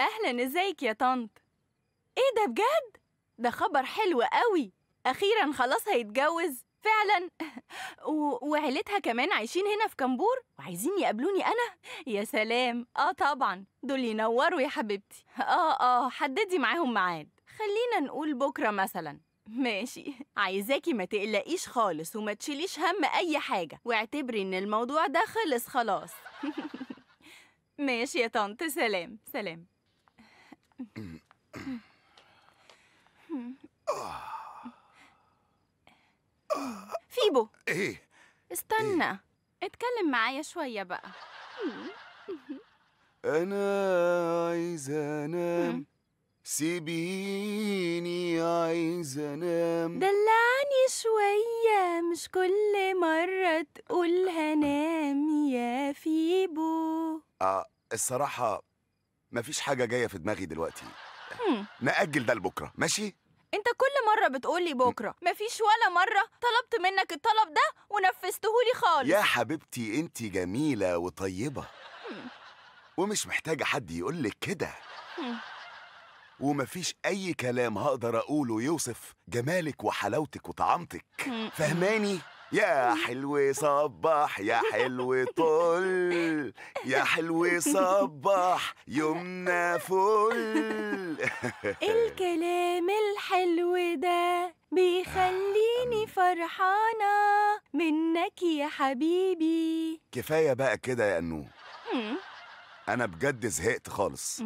أهلا إزيك يا طنط إيه ده بجد؟ ده خبر حلو قوي أخيرا خلاص هيتجوز فعلا و... وعيلتها كمان عايشين هنا في كامبور وعايزين يقابلوني أنا يا سلام آه طبعا دول ينوروا يا حبيبتي آه آه حددي معاهم ميعاد خلينا نقول بكرة مثلا ماشي عايزاكي ما تقلقيش خالص وما تشيليش هم أي حاجة واعتبري إن الموضوع ده خلص خلاص ماشي يا طنط سلام سلام فيبو ايه استنى إيه؟ اتكلم معايا شوية بقى أنا عايز أنام سيبيني عايز أنام دلعني شوية مش كل مرة تقول هنام يا فيبو آه الصراحة مفيش حاجه جايه في دماغي دلوقتي ناجل ده لبكره ماشي انت كل مره بتقولي بكره مفيش ولا مره طلبت منك الطلب ده ونفذتهولي خالص يا حبيبتي انت جميله وطيبه ومش محتاجه حد يقولك كده ومفيش اي كلام هقدر اقوله يوصف جمالك وحلاوتك وطعامتك فهماني يا حلو صبح يا حلو طل يا حلو صبح يومنا فل الكلام الحلو ده بيخليني فرحانة منك يا حبيبي كفاية بقى كده يا أنو أنا بجد زهقت خالص